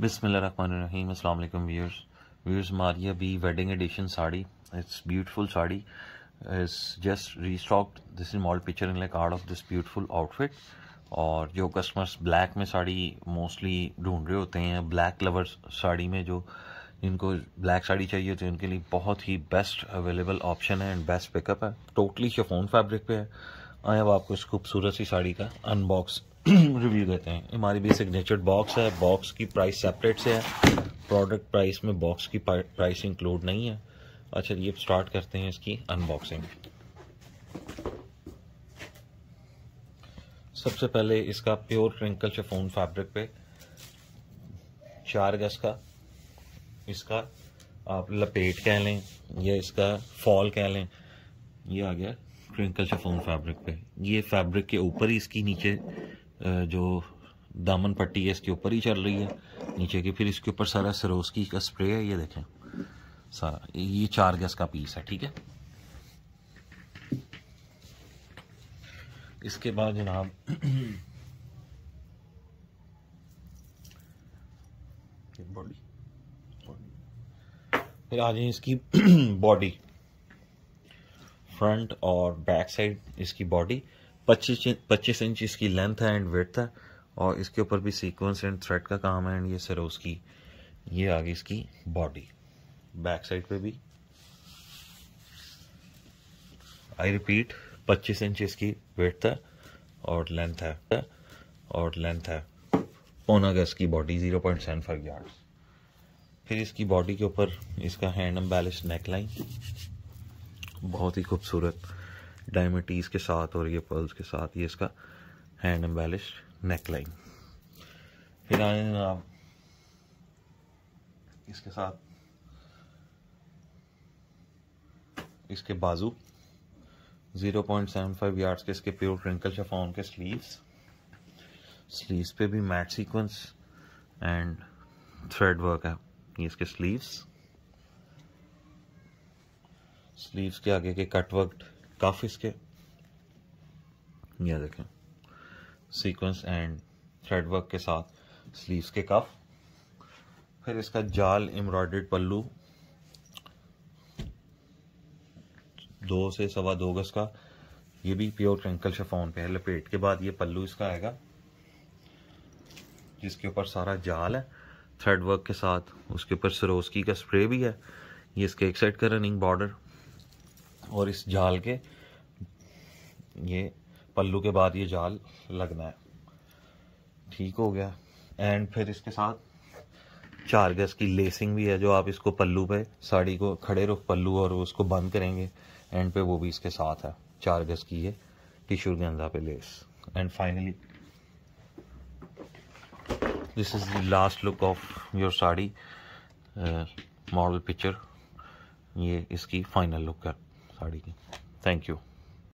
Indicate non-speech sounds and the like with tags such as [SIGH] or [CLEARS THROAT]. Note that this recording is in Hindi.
बिसमीम अल्लाम व्यूर्स व्यूर्स हमारी अभी wedding edition sari it's beautiful sari is just restocked this is model picture in like art of this beautiful outfit और जो कस्टमर्स ब्लैक में साड़ी मोस्टली ढूंढ रहे होते हैं ब्लैक लवर्स साड़ी में जो इनको ब्लैक साड़ी चाहिए होती है उनके लिए बहुत ही बेस्ट अवेलेबल ऑप्शन है एंड बेस्ट पिकअप है टोटली शेफोन फैब्रिक पे है आए अब आपको इस खूबसूरत सी साड़ी का अनबॉक्स रिव्यू [CLEARS THROAT] देते हैं हमारी भी सिग्नेचर बॉक्स है बॉक्स की प्राइस सेपरेट से है प्रोडक्ट प्राइस में बॉक्स की प्राइस इंक्लूड नहीं है अच्छा ये स्टार्ट करते हैं इसकी अनबॉक्सिंग सबसे पहले इसका प्योर ट्रिंकल शेफोन फैब्रिक पे चार गज का इसका आप लपेट कह लें या इसका फॉल कह लें ये आ गया प्रियंका शिफोन फैब्रिक पे ये फैब्रिक के ऊपर ही इसकी नीचे जो दामन पट्टी है इसके ऊपर ही चल रही है नीचे की फिर इसके ऊपर सारा सरोस्की का स्प्रे है ये देखें सारा ये चार गज का पीस है ठीक है इसके बाद जनाब बॉडी [CLEARS THROAT] फिर आ जाए इसकी बॉडी [CLEARS THROAT] फ्रंट और बैक साइड इसकी बॉडी 25 पच्चीस इंच इसकी लेंथ है एंड वेथ है और इसके ऊपर भी सीक्वेंस एंड थ्रेड का काम है एंड ये सर उसकी ये आ गई इसकी बॉडी बैक साइड पे भी आई रिपीट 25 इंच इसकी वेथ है और लेंथ है और लेंथ है पौना गज की बॉडी 0.75 पॉइंट सेवन फाइव फिर इसकी बॉडी के ऊपर इसका हैंड एम्बेलिश नेक लाइन बहुत ही खूबसूरत डायमेटीज़ के साथ और ये पर्ल्स के साथ ये इसका हैंड एम्बेलिश नेकलाइन फिर आए आप इसके साथ इसके बाजू 0.75 यार्ड्स के इसके प्योर ट्रिंकल शफाउन के स्लीव्स स्लीव्स पे भी matte sequence and thread work है ये इसके स्लीव्स स्लीव्स के आगे के कट वर्क कफ इसके यह देखें सीक्वेंस एंड थ्रेड वर्क के साथ स्लीव्स के कफ फिर इसका जाल एम्ब्रॉयड पल्लू दो से सवा दो गज का ये भी प्योर ट्रंकल शफोन पे है लपेट के बाद ये पल्लू इसका आएगा जिसके ऊपर सारा जाल है थ्रेड वर्क के साथ उसके ऊपर सरोस्की का स्प्रे भी है ये इसके एक साइड का रनिंग बॉर्डर और इस जाल के ये पल्लू के बाद ये जाल लगना है ठीक हो गया एंड फिर इसके साथ चार गज की लेसिंग भी है जो आप इसको पल्लू पे साड़ी को खड़े रुख पल्लू और उसको बंद करेंगे एंड पे वो भी इसके साथ है चार गज की ये टिशू गंजा पे lace and finally this is the last look of your sari model uh, picture ये इसकी फाइनल लुक है साड़ी की थैंक यू